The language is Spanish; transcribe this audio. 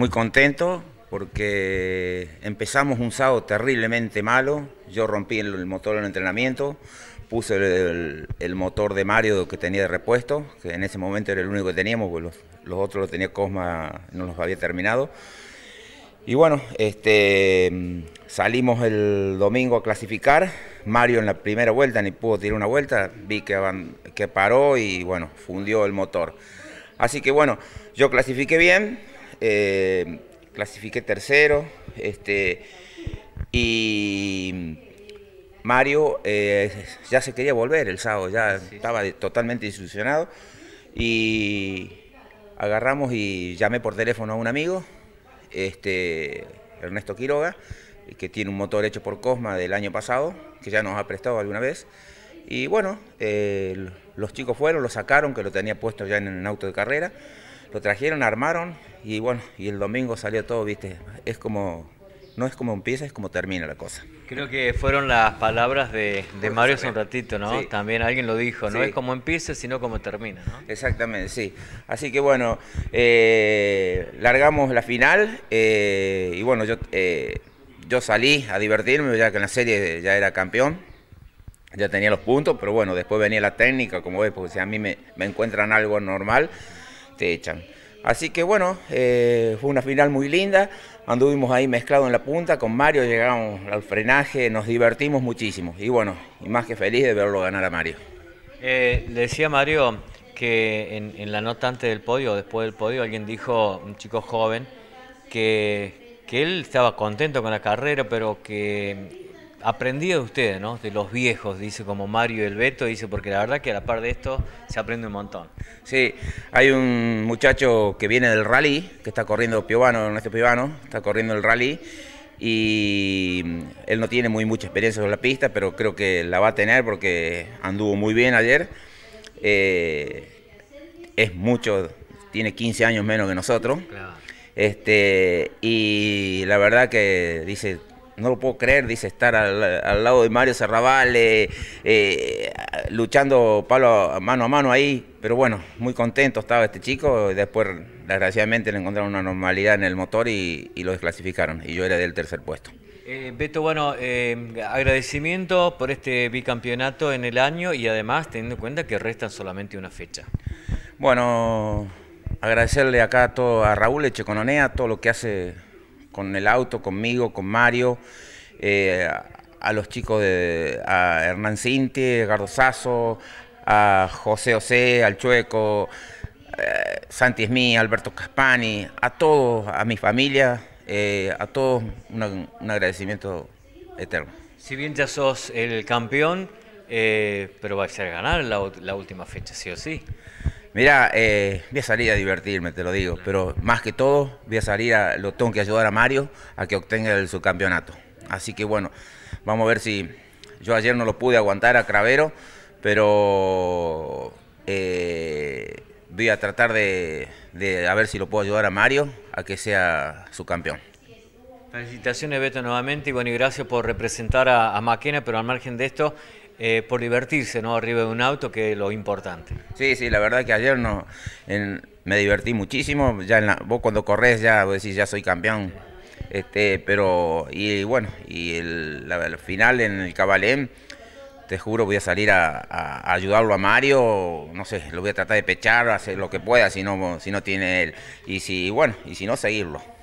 muy contento porque empezamos un sábado terriblemente malo. Yo rompí el, motor en el entrenamiento, puse el, motor de Mario que tenía de repuesto, que en ese momento era el único que teníamos, porque los, otros los tenía Cosma, no los había terminado. Y bueno, este, salimos el domingo a clasificar. Mario en la primera vuelta ni pudo tirar una vuelta, vi que, que paró y bueno, fundió el motor. Así que bueno, yo clasifiqué bien, eh, clasifiqué tercero, este, y Mario eh, ya se quería volver el sábado, ya estaba totalmente disolucionado, y agarramos y llamé por teléfono a un amigo, este, Ernesto Quiroga, que tiene un motor hecho por Cosma del año pasado, que ya nos ha prestado alguna vez. Y bueno, eh, los chicos fueron, lo sacaron, que lo tenía puesto ya en un auto de carrera lo trajeron, armaron y bueno, y el domingo salió todo, viste, es como, no es como empieza, es como termina la cosa. Creo que fueron las palabras de, Mario hace un ratito, ¿no? También alguien lo dijo, no es como empieza, sino como termina, ¿no? Exactamente, sí. Así que bueno, eh, largamos la final eh, y bueno, yo, eh, yo salí a divertirme, ya que en la serie ya era campeón ya tenía los puntos, pero bueno, después venía la técnica, como ves, porque si a mí me, me encuentran algo normal, echan. Así que bueno, eh, fue una final muy linda, anduvimos ahí mezclado en la punta, con Mario llegamos al frenaje, nos divertimos muchísimo y bueno, y más que feliz de verlo ganar a Mario. Eh, le decía Mario que en, la nota antes del podio, después del podio, alguien dijo, un chico joven, que, que él estaba contento con la carrera, pero que Aprendido de ustedes, ¿no? De los viejos, dice como Mario el Beto, dice, porque la verdad que a la par de esto se aprende un montón. Sí, hay un muchacho que viene del rally, que está corriendo Piovano, nuestro Piovano, está corriendo el rally y él no tiene muy mucha experiencia sobre la pista, pero creo que la va a tener porque anduvo muy bien ayer. Eh, es mucho, tiene 15 años menos que nosotros. Este, y la verdad que dice, no lo puedo creer, dice, estar al, lado de Mario serravalle, eh, luchando palo mano a mano ahí. Pero bueno, muy contento estaba este chico. Después, desgraciadamente, le encontraron una normalidad en el motor y, lo desclasificaron. Y yo era del tercer puesto. Eh, Beto, bueno, eh, agradecimiento por este bicampeonato en el año y además teniendo en cuenta que restan solamente una fecha. Bueno, agradecerle acá a, todo, a Raúl Echecononea todo lo que hace con el auto, conmigo, con Mario, eh, a los chicos de a Hernán Cinti, Gardo Sasso, a José José, al Chueco, eh, Santi Esmí, Alberto Caspani, a todos, a mi familia, eh, a todos un agradecimiento eterno. Si bien ya sos el campeón, pero vais a ganar la, la última fecha, sí o sí. Mira, eh, voy a salir a divertirme, te lo digo, pero más que todo voy a salir a, lo tengo que ayudar a Mario a que obtenga el subcampeonato. Así que bueno, vamos a ver si yo ayer no lo pude aguantar a Cravero, pero eh, voy a tratar de, a ver si lo puedo ayudar a Mario a que sea su campeón. Felicitaciones Beto nuevamente y bueno, y gracias por representar a, a Maquena, pero al margen de esto, eh, por divertirse, ¿no? Arriba de un auto, que es lo importante. Sí, sí, la verdad que ayer no, me divertí muchísimo. Ya vos cuando corres ya vos decís, ya soy campeón. Este, pero, y bueno, y el, final en el Cabalén, te juro, voy a salir a, ayudarlo a Mario, no sé, lo voy a tratar de pechar, hacer lo que pueda si no, si no tiene él. Y si, bueno, y si no, seguirlo.